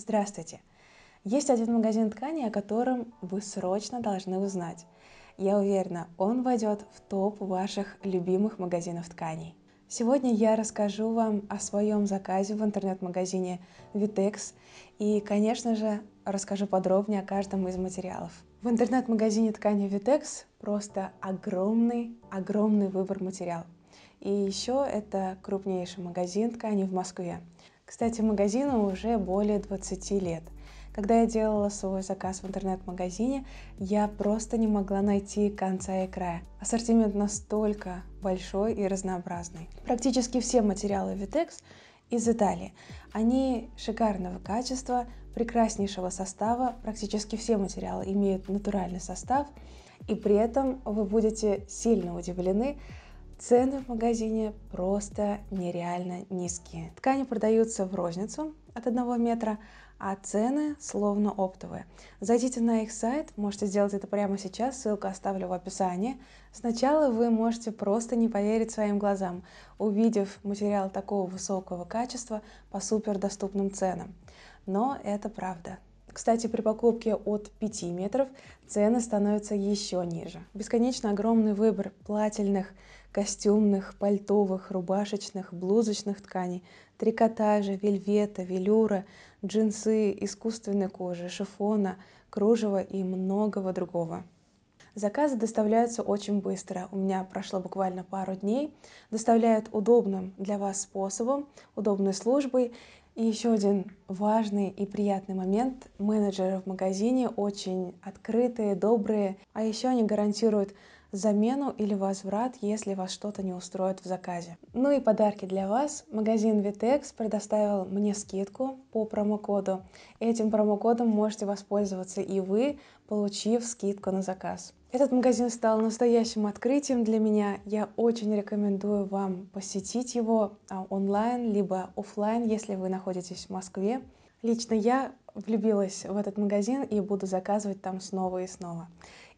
Здравствуйте! Есть один магазин ткани, о котором вы срочно должны узнать. Я уверена, он войдет в топ ваших любимых магазинов тканей. Сегодня я расскажу вам о своем заказе в интернет-магазине Vitex и, конечно же, расскажу подробнее о каждом из материалов. В интернет-магазине ткани Vitex просто огромный, огромный выбор материалов. И еще это крупнейший магазин ткани в Москве. Кстати, магазину уже более 20 лет. Когда я делала свой заказ в интернет-магазине, я просто не могла найти конца и края. Ассортимент настолько большой и разнообразный. Практически все материалы Vitex из Италии. Они шикарного качества, прекраснейшего состава. Практически все материалы имеют натуральный состав. И при этом вы будете сильно удивлены, Цены в магазине просто нереально низкие. Ткани продаются в розницу от 1 метра, а цены словно оптовые. Зайдите на их сайт, можете сделать это прямо сейчас, ссылку оставлю в описании. Сначала вы можете просто не поверить своим глазам, увидев материал такого высокого качества по супер доступным ценам. Но это правда. Кстати, при покупке от 5 метров цены становятся еще ниже. Бесконечно огромный выбор плательных костюмных, пальтовых, рубашечных, блузочных тканей, трикотажа, вельвета, велюра, джинсы, искусственной кожи, шифона, кружева и многого другого. Заказы доставляются очень быстро. У меня прошло буквально пару дней. Доставляют удобным для вас способом, удобной службой. И еще один важный и приятный момент. Менеджеры в магазине очень открытые, добрые, а еще они гарантируют замену или возврат, если вас что-то не устроит в заказе. Ну и подарки для вас. Магазин Vitex предоставил мне скидку по промокоду. Этим промокодом можете воспользоваться и вы, получив скидку на заказ. Этот магазин стал настоящим открытием для меня. Я очень рекомендую вам посетить его а, онлайн, либо офлайн, если вы находитесь в Москве. Лично я влюбилась в этот магазин и буду заказывать там снова и снова.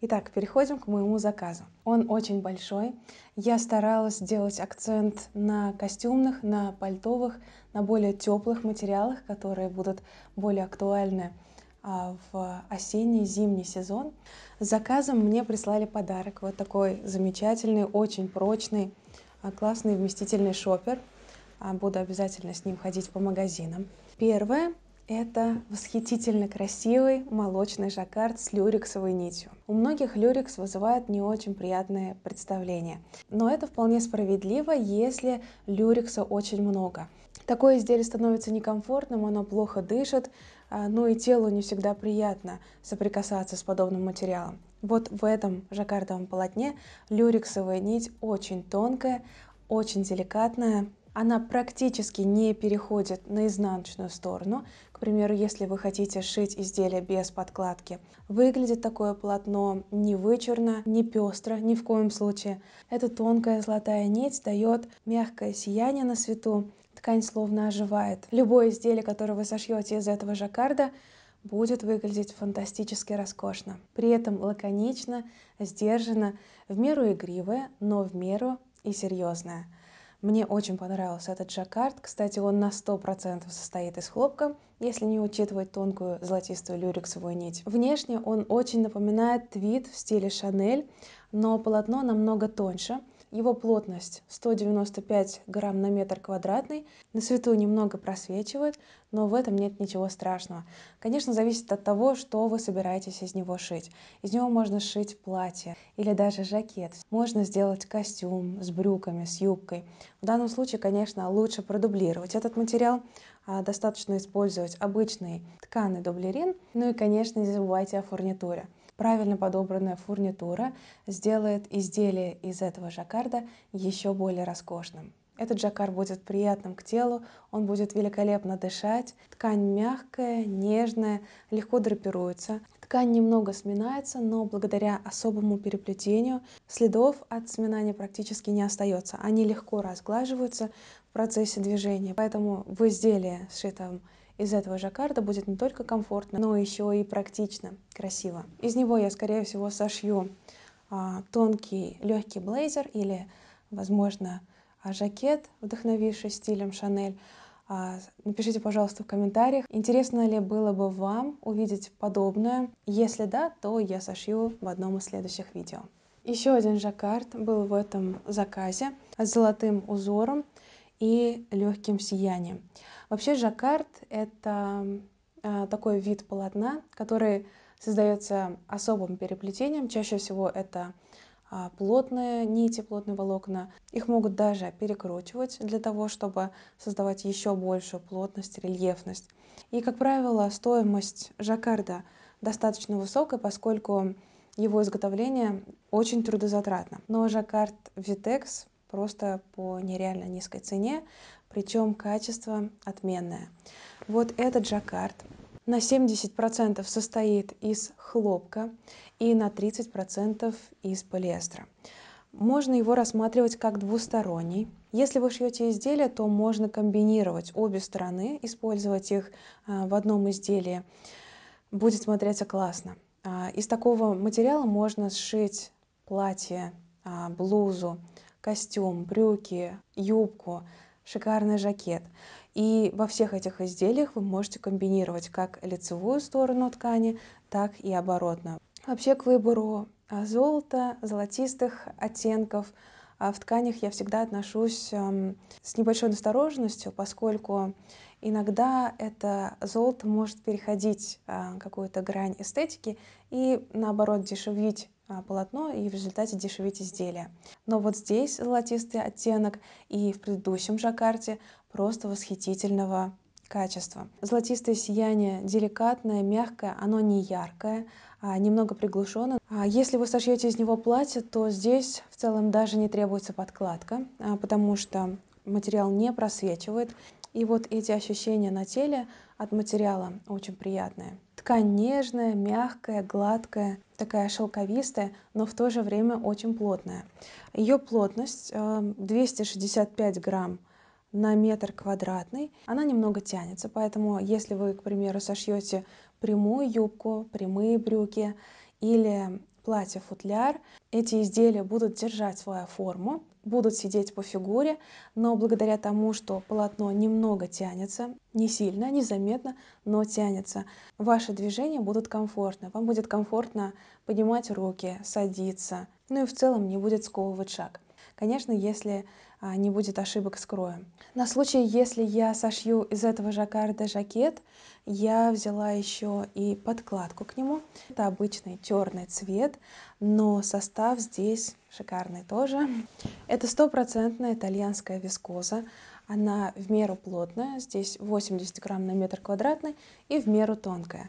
Итак, переходим к моему заказу. Он очень большой. Я старалась сделать акцент на костюмных, на пальтовых, на более теплых материалах, которые будут более актуальны а, в осенний зимний сезон. С заказом мне прислали подарок. Вот такой замечательный, очень прочный, а, классный вместительный шопер. А, буду обязательно с ним ходить по магазинам. Первое это восхитительно красивый молочный жаккард с люрексовой нитью. У многих люрекс вызывает не очень приятное представление, но это вполне справедливо, если люрекса очень много. Такое изделие становится некомфортным, оно плохо дышит, а, ну и телу не всегда приятно соприкасаться с подобным материалом. Вот в этом жаккардовом полотне люрексовая нить очень тонкая, очень деликатная, она практически не переходит на изнаночную сторону. К примеру, если вы хотите шить изделие без подкладки. Выглядит такое полотно не вычурно, не пестро, ни в коем случае. Эта тонкая золотая нить дает мягкое сияние на свету, ткань словно оживает. Любое изделие, которое вы сошьете из этого жаккарда, будет выглядеть фантастически роскошно. При этом лаконично, сдержанно, в меру игривое, но в меру и серьезное. Мне очень понравился этот жаккард. Кстати, он на 100% состоит из хлопка, если не учитывать тонкую золотистую люрексовую нить. Внешне он очень напоминает твит в стиле Шанель, но полотно намного тоньше – его плотность 195 грамм на метр квадратный. На свету немного просвечивает, но в этом нет ничего страшного. Конечно, зависит от того, что вы собираетесь из него шить. Из него можно шить платье или даже жакет. Можно сделать костюм с брюками, с юбкой. В данном случае, конечно, лучше продублировать этот материал, а достаточно использовать обычный тканый дублерин. Ну и, конечно, не забывайте о фурнитуре правильно подобранная фурнитура сделает изделие из этого жаккарда еще более роскошным. Этот жаккард будет приятным к телу, он будет великолепно дышать. Ткань мягкая, нежная, легко драпируется. Ткань немного сминается, но благодаря особому переплетению следов от сминания практически не остается. Они легко разглаживаются в процессе движения. Поэтому в изделие, сшитом из этого жаккарда будет не только комфортно, но еще и практично, красиво. Из него я, скорее всего, сошью а, тонкий легкий блейзер или, возможно, а, жакет, вдохновившись стилем Шанель. А, напишите, пожалуйста, в комментариях, интересно ли было бы вам увидеть подобное. Если да, то я сошью в одном из следующих видео. Еще один жаккард был в этом заказе с золотым узором и легким сиянием. Вообще жаккард — это а, такой вид полотна, который создается особым переплетением. Чаще всего это а, плотные нити, плотные волокна. Их могут даже перекручивать для того, чтобы создавать еще большую плотность, рельефность. И, как правило, стоимость жаккарда достаточно высокая, поскольку его изготовление очень трудозатратно. Но жаккард Vitex просто по нереально низкой цене, причем качество отменное. Вот этот жаккард на 70% состоит из хлопка и на 30% из полиэстера. Можно его рассматривать как двусторонний. Если вы шьете изделия, то можно комбинировать обе стороны, использовать их а, в одном изделии. Будет смотреться классно. А, из такого материала можно сшить платье, а, блузу, костюм, брюки, юбку, шикарный жакет. И во всех этих изделиях вы можете комбинировать как лицевую сторону ткани, так и оборотную. Вообще к выбору а, золота, золотистых оттенков а, в тканях я всегда отношусь эм, с небольшой настороженностью, поскольку иногда это золото может переходить а, какую-то грань эстетики и наоборот дешевить а, полотно и в результате дешевить изделия. Но вот здесь золотистый оттенок и в предыдущем жаккарде просто восхитительного качества. Золотистое сияние деликатное, мягкое, оно не яркое, а немного приглушенное. А если вы сошьете из него платье, то здесь в целом даже не требуется подкладка, а, потому что материал не просвечивает. И вот эти ощущения на теле от материала очень приятные. Ткань нежная, мягкая, гладкая, такая шелковистая, но в то же время очень плотная. Ее плотность 265 э, грамм на метр квадратный. Она немного тянется, поэтому если вы, к примеру, сошьете прямую юбку, прямые брюки или платье-футляр, эти изделия будут держать свою форму, будут сидеть по фигуре, но благодаря тому, что полотно немного тянется, не сильно, незаметно, но тянется, ваши движения будут комфортны. Вам будет комфортно поднимать руки, садиться, ну и в целом не будет сковывать шаг. Конечно, если а, не будет ошибок с кроем. На случай, если я сошью из этого жаккарда жакет, я взяла еще и подкладку к нему. Это обычный черный цвет, но состав здесь шикарный тоже. Это стопроцентная итальянская вискоза. Она в меру плотная, здесь 80 грамм на метр квадратный и в меру тонкая.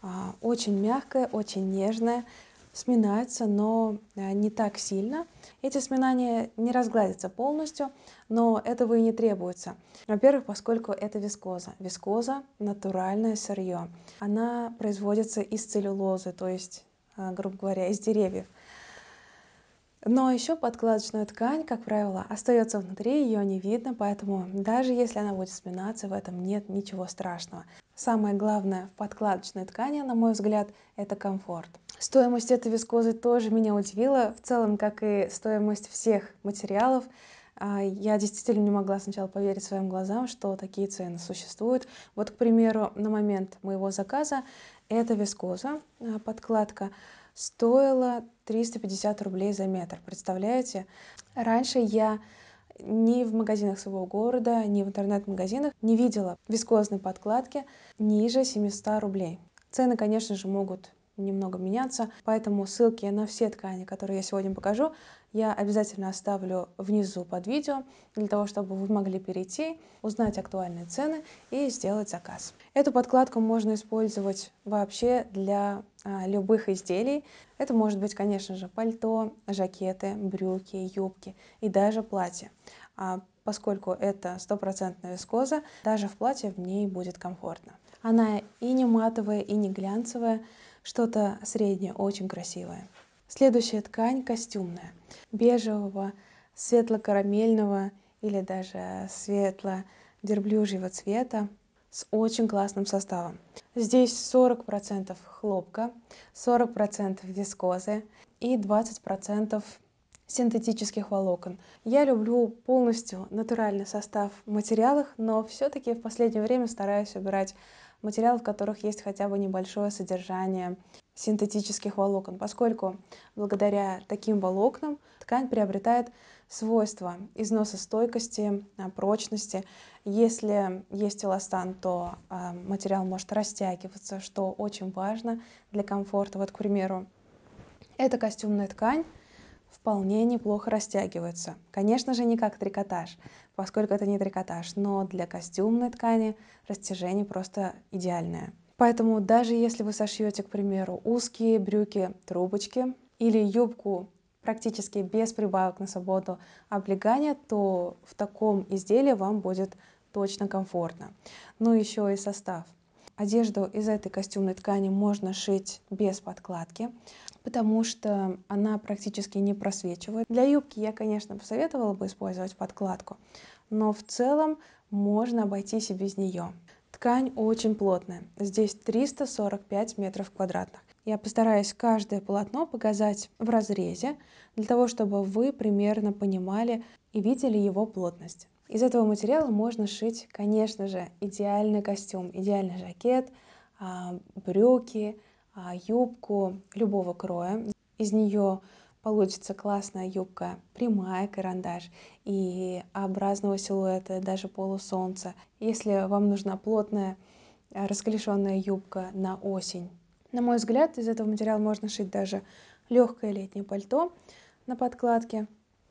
А, очень мягкая, очень нежная, сминается, но э, не так сильно. Эти сминания не разгладятся полностью, но этого и не требуется. Во-первых, поскольку это вискоза. Вискоза — натуральное сырье. Она производится из целлюлозы, то есть, э, грубо говоря, из деревьев. Но еще подкладочную ткань, как правило, остается внутри, ее не видно, поэтому даже если она будет сминаться, в этом нет ничего страшного. Самое главное в подкладочной ткани, на мой взгляд, это комфорт. Стоимость этой вискозы тоже меня удивила, в целом, как и стоимость всех материалов. А, я действительно не могла сначала поверить своим глазам, что такие цены существуют. Вот, к примеру, на момент моего заказа эта вискоза, а, подкладка, стоила 350 рублей за метр. Представляете? Раньше я ни в магазинах своего города, ни в интернет-магазинах не видела вискозной подкладки ниже 700 рублей. Цены, конечно же, могут немного меняться, поэтому ссылки на все ткани, которые я сегодня покажу, я обязательно оставлю внизу под видео, для того, чтобы вы могли перейти, узнать актуальные цены и сделать заказ. Эту подкладку можно использовать вообще для а, любых изделий. Это может быть, конечно же, пальто, жакеты, брюки, юбки и даже платье. А поскольку это стопроцентная вискоза, даже в платье в ней будет комфортно. Она и не матовая, и не глянцевая, что-то среднее, очень красивое. Следующая ткань костюмная, бежевого, светло-карамельного или даже светло-дерблюжьего цвета с очень классным составом. Здесь 40% хлопка, 40% вискозы и 20% синтетических волокон. Я люблю полностью натуральный состав в материалах, но все-таки в последнее время стараюсь убирать материалы, в которых есть хотя бы небольшое содержание синтетических волокон, поскольку благодаря таким волокнам ткань приобретает свойства износостойкости, а, прочности. Если есть эластан, то а, материал может растягиваться, что очень важно для комфорта. Вот, к примеру, эта костюмная ткань вполне неплохо растягивается. Конечно же, не как трикотаж, поскольку это не трикотаж, но для костюмной ткани растяжение просто идеальное. Поэтому даже если вы сошьете, к примеру, узкие брюки трубочки или юбку практически без прибавок на свободу облегания, то в таком изделии вам будет точно комфортно. Ну еще и состав. Одежду из этой костюмной ткани можно шить без подкладки, потому что она практически не просвечивает. Для юбки я, конечно, посоветовала бы использовать подкладку, но в целом можно обойтись и без нее. Ткань очень плотная, здесь 345 метров квадратных. Я постараюсь каждое полотно показать в разрезе, для того, чтобы вы примерно понимали и видели его плотность. Из этого материала можно шить, конечно же, идеальный костюм, идеальный жакет, а, брюки, а, юбку любого кроя. Из нее получится классная юбка, прямая карандаш и образного силуэта, даже полусолнца. Если вам нужна плотная э, расклешенная юбка на осень. На мой взгляд, из этого материала можно шить даже легкое летнее пальто на подкладке,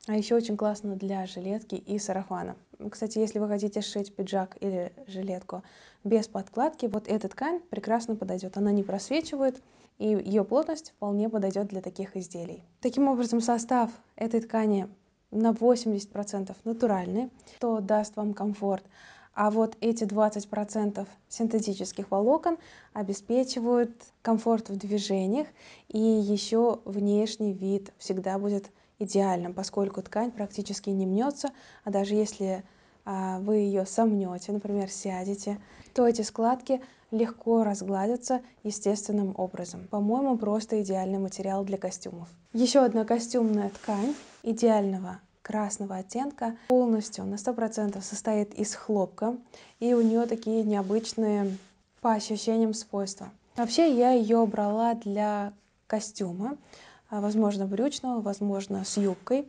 а еще очень классно для жилетки и сарафана. Кстати, если вы хотите шить пиджак или жилетку без подкладки, вот эта ткань прекрасно подойдет. Она не просвечивает, и ее плотность вполне подойдет для таких изделий. Таким образом, состав этой ткани на 80% натуральный, что даст вам комфорт. А вот эти 20% синтетических волокон обеспечивают комфорт в движениях, и еще внешний вид всегда будет идеальным, поскольку ткань практически не мнется, а даже если а, вы ее сомнете, например, сядете, то эти складки легко разгладятся естественным образом. По-моему, просто идеальный материал для костюмов. Еще одна костюмная ткань идеального красного оттенка полностью на 100% состоит из хлопка, и у нее такие необычные по ощущениям свойства. Вообще я ее брала для костюма, а, возможно брючного, возможно с юбкой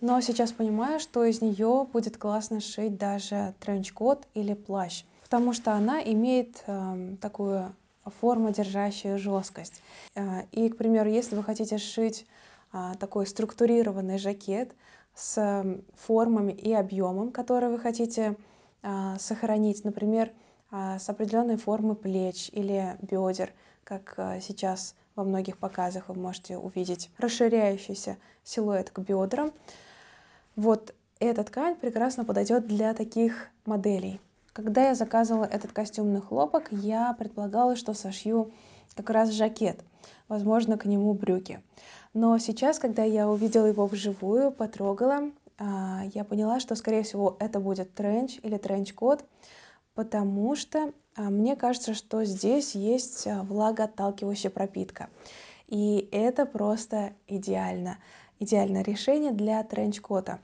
но сейчас понимаю, что из нее будет классно шить даже тренч-кот или плащ, потому что она имеет э, такую форму, держащую жесткость. Э, и, к примеру, если вы хотите шить э, а, такой структурированный жакет с эм, формами и объемом, который вы хотите э, сохранить, например, а, с определенной формы плеч или бедер, как а, сейчас во многих показах вы можете увидеть расширяющийся силуэт к бедрам. Вот эта ткань прекрасно подойдет для таких моделей. Когда я заказывала этот костюмный хлопок, я предполагала, что сошью как раз жакет, возможно, к нему брюки. Но сейчас, когда я увидела его вживую, потрогала, а, я поняла, что, скорее всего, это будет тренч или тренч-код, потому что а, мне кажется, что здесь есть а, влагоотталкивающая пропитка. И это просто идеально. Идеальное решение для тренч-кота.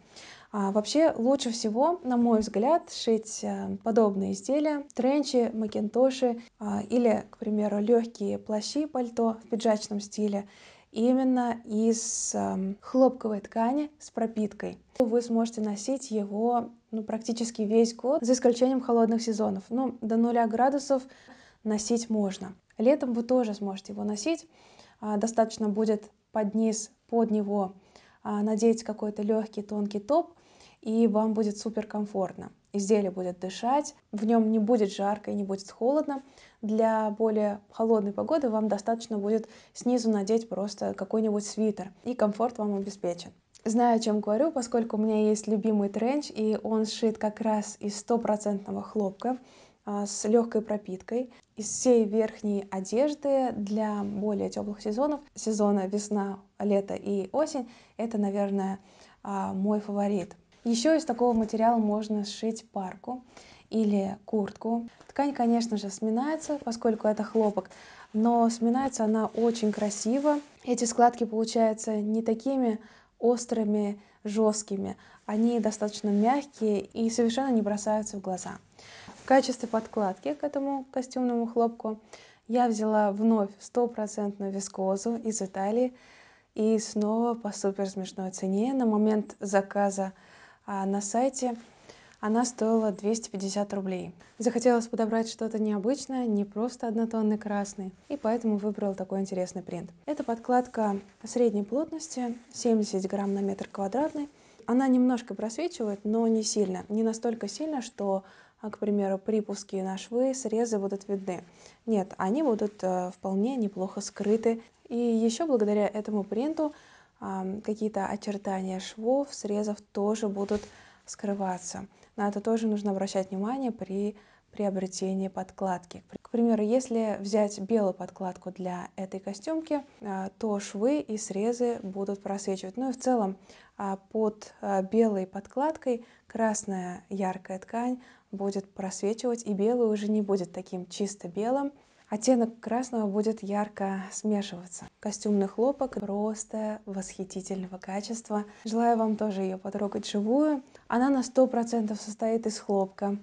А вообще лучше всего, на мой взгляд, шить а, подобные изделия, тренчи, макинтоши или, к примеру, легкие плащи, пальто в пиджачном стиле именно из хлопковой ткани с пропиткой. Вы сможете носить его ну, практически весь год, за исключением холодных сезонов. Ну, до нуля градусов носить можно. Летом вы тоже сможете его носить. А, достаточно будет под низ, под него а, надеть какой-то легкий тонкий топ, и вам будет супер комфортно. Изделие будет дышать, в нем не будет жарко и не будет холодно. Для более холодной погоды вам достаточно будет снизу надеть просто какой-нибудь свитер, и комфорт вам обеспечен. Знаю, о чем говорю, поскольку у меня есть любимый тренч, и он сшит как раз из стопроцентного хлопка а, с легкой пропиткой. Из всей верхней одежды для более теплых сезонов, сезона весна, лето и осень, это, наверное, а, мой фаворит. Еще из такого материала можно сшить парку или куртку. Ткань, конечно же, сминается, поскольку это хлопок, но сминается она очень красиво. Эти складки получаются не такими острыми, жесткими. Они достаточно мягкие и совершенно не бросаются в глаза. В качестве подкладки к этому костюмному хлопку я взяла вновь стопроцентную вискозу из Италии и снова по супер смешной цене. На момент заказа а, на сайте она стоила 250 рублей. Захотелось подобрать что-то необычное, не просто однотонный красный, и поэтому выбрала такой интересный принт. Это подкладка средней плотности, 70 грамм на метр квадратный. Она немножко просвечивает, но не сильно. Не настолько сильно, что а, к примеру, припуски на швы, срезы будут видны. Нет, они будут э, вполне неплохо скрыты. И еще благодаря этому принту какие-то очертания швов, срезов тоже будут скрываться. На это тоже нужно обращать внимание при приобретении подкладки. К примеру, если взять белую подкладку для этой костюмки, а, то швы и срезы будут просвечивать. Ну и в целом а, под а, белой подкладкой красная яркая ткань будет просвечивать, и белый уже не будет таким чисто белым, Оттенок красного будет ярко смешиваться. Костюмный хлопок просто восхитительного качества. Желаю вам тоже ее потрогать живую. Она на 100% состоит из хлопка.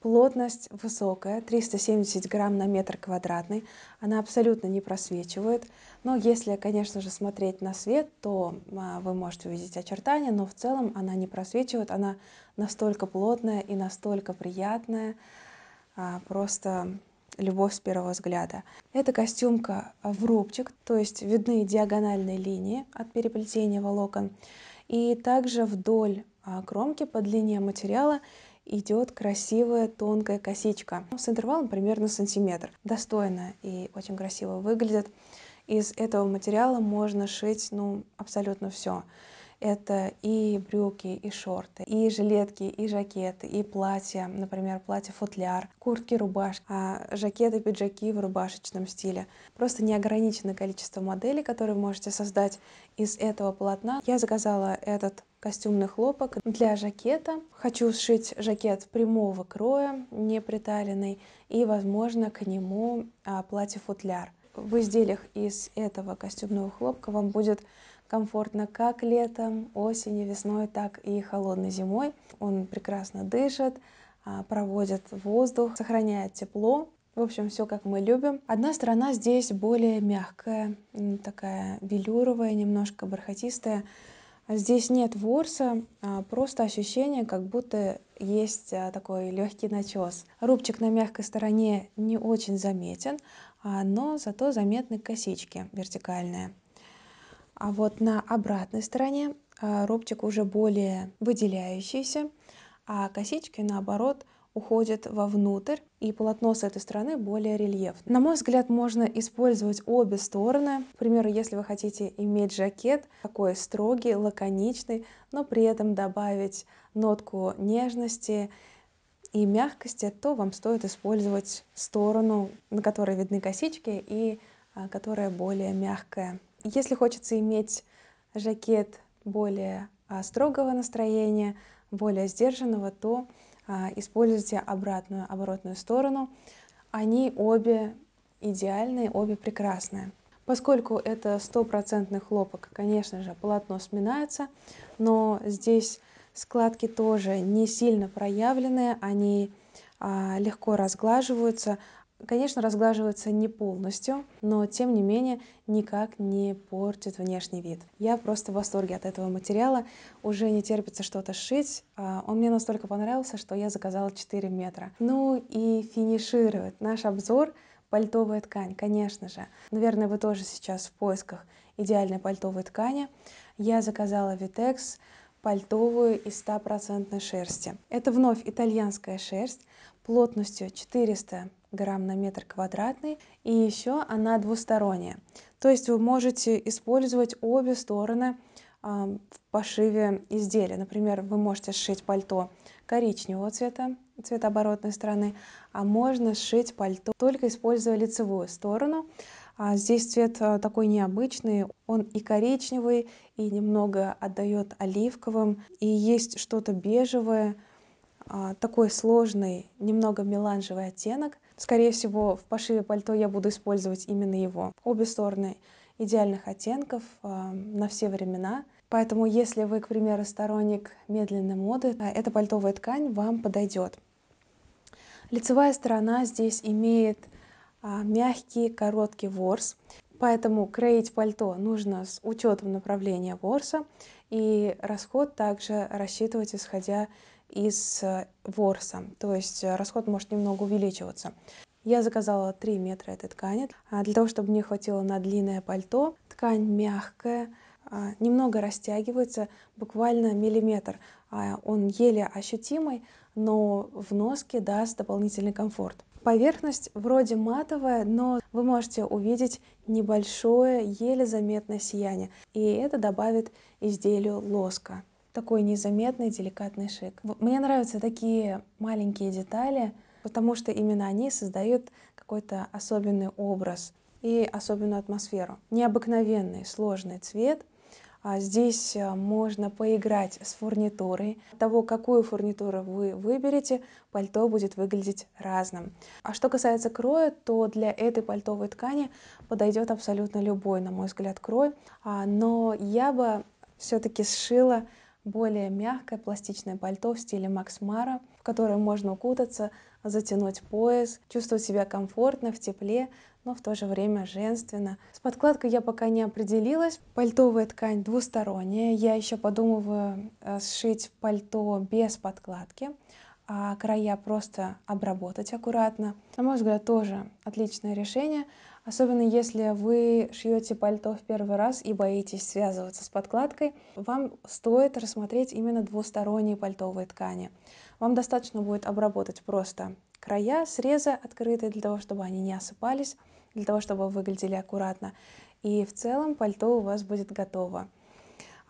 Плотность высокая, 370 грамм на метр квадратный. Она абсолютно не просвечивает. Но если, конечно же, смотреть на свет, то а, вы можете увидеть очертания, но в целом она не просвечивает. Она настолько плотная и настолько приятная. А, просто «Любовь с первого взгляда». Эта костюмка в рубчик, то есть видны диагональные линии от переплетения волокон. И также вдоль а, кромки по длине материала идет красивая тонкая косичка с интервалом примерно сантиметр. Достойно и очень красиво выглядит. Из этого материала можно шить ну, абсолютно все. Это и брюки, и шорты, и жилетки, и жакеты, и платья, например, платье-футляр, куртки, рубашки, а жакеты, пиджаки в рубашечном стиле. Просто неограниченное количество моделей, которые вы можете создать из этого полотна. Я заказала этот костюмный хлопок для жакета. Хочу сшить жакет прямого кроя, не приталенный, и, возможно, к нему а, платье-футляр. В изделиях из этого костюмного хлопка вам будет комфортно как летом, осенью, весной, так и холодной зимой. Он прекрасно дышит, а, проводит воздух, сохраняет тепло. В общем, все как мы любим. Одна сторона здесь более мягкая, такая велюровая, немножко бархатистая. Здесь нет ворса, а, просто ощущение, как будто есть а, такой легкий начес. Рубчик на мягкой стороне не очень заметен, но зато заметны косички вертикальные а вот на обратной стороне а, ромбик уже более выделяющийся, а косички, наоборот, уходят вовнутрь, и полотно с этой стороны более рельефное. На мой взгляд, можно использовать обе стороны. К примеру, если вы хотите иметь жакет, такой строгий, лаконичный, но при этом добавить нотку нежности и мягкости, то вам стоит использовать сторону, на которой видны косички и а, которая более мягкая. Если хочется иметь жакет более а, строгого настроения, более сдержанного, то а, используйте обратную, оборотную сторону. Они обе идеальные, обе прекрасные. Поскольку это стопроцентный хлопок, конечно же, полотно сминается, но здесь складки тоже не сильно проявленные, они а, легко разглаживаются, конечно, разглаживается не полностью, но тем не менее никак не портит внешний вид. Я просто в восторге от этого материала, уже не терпится что-то шить. А он мне настолько понравился, что я заказала 4 метра. Ну и финиширует наш обзор пальтовая ткань, конечно же. Наверное, вы тоже сейчас в поисках идеальной пальтовой ткани. Я заказала Vitex пальтовую из 100% шерсти. Это вновь итальянская шерсть, плотностью 400 грамм на метр квадратный. И еще она двусторонняя. То есть вы можете использовать обе стороны а, в пошиве изделия. Например, вы можете сшить пальто коричневого цвета, цвет оборотной стороны, а можно сшить пальто, только используя лицевую сторону. А здесь цвет а, такой необычный, он и коричневый, и немного отдает оливковым, и есть что-то бежевое, а, такой сложный, немного меланжевый оттенок. Скорее всего, в пошиве пальто я буду использовать именно его. Обе стороны идеальных оттенков а, на все времена. Поэтому, если вы, к примеру, сторонник медленной моды, а, эта пальтовая ткань вам подойдет. Лицевая сторона здесь имеет мягкий короткий ворс, поэтому кроить пальто нужно с учетом направления ворса, и расход также рассчитывать, исходя из э, ворса, то есть э, расход может немного увеличиваться. Я заказала 3 метра этой ткани, а для того, чтобы мне хватило на длинное пальто. Ткань мягкая, а, немного растягивается, буквально миллиметр. А, он еле ощутимый, но в носке даст дополнительный комфорт. Поверхность вроде матовая, но вы можете увидеть небольшое, еле заметное сияние, и это добавит изделию лоска такой незаметный, деликатный шик. Мне нравятся такие маленькие детали, потому что именно они создают какой-то особенный образ и особенную атмосферу. Необыкновенный, сложный цвет. А здесь э, можно поиграть с фурнитурой. Того, какую фурнитуру вы выберете, пальто будет выглядеть разным. А что касается кроя, то для этой пальтовой ткани подойдет абсолютно любой, на мой взгляд, крой. А, но я бы все-таки сшила более мягкое пластичное пальто в стиле максмара, в которое можно укутаться, затянуть пояс, чувствовать себя комфортно, в тепле, но в то же время женственно. С подкладкой я пока не определилась. Пальтовая ткань двусторонняя. Я еще подумываю э, сшить пальто без подкладки а края просто обработать аккуратно. На мой взгляд, тоже отличное решение. Особенно если вы шьете пальто в первый раз и боитесь связываться с подкладкой, вам стоит рассмотреть именно двусторонние пальтовые ткани. Вам достаточно будет обработать просто края срезы открытые для того, чтобы они не осыпались, для того, чтобы выглядели аккуратно. И в целом пальто у вас будет готово.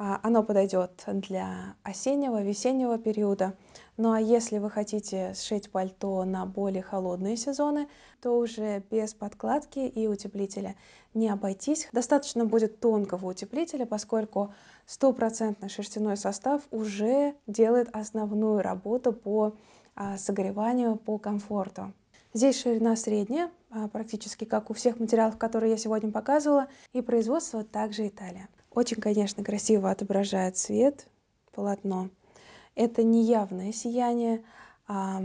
А, оно подойдет для осеннего, весеннего периода. Ну а если вы хотите сшить пальто на более холодные сезоны, то уже без подкладки и утеплителя не обойтись. Достаточно будет тонкого утеплителя, поскольку стопроцентный шерстяной состав уже делает основную работу по а, согреванию, по комфорту. Здесь ширина средняя, а, практически как у всех материалов, которые я сегодня показывала, и производство также Италия. Очень, конечно, красиво отображает свет полотно. Это не явное сияние, а,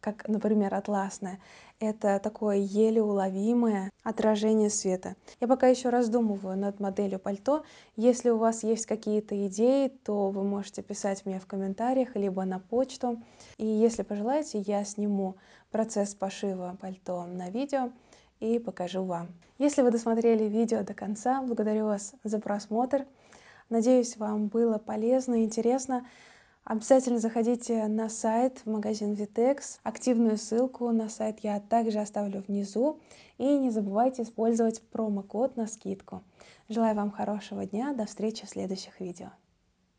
как, например, атласное. Это такое еле уловимое отражение света. Я пока еще раздумываю над моделью пальто. Если у вас есть какие-то идеи, то вы можете писать мне в комментариях, либо на почту. И если пожелаете, я сниму процесс пошива пальто на видео и покажу вам. Если вы досмотрели видео до конца, благодарю вас за просмотр. Надеюсь, вам было полезно и интересно. Обязательно заходите на сайт в магазин Vitex. Активную ссылку на сайт я также оставлю внизу. И не забывайте использовать промокод на скидку. Желаю вам хорошего дня. До встречи в следующих видео.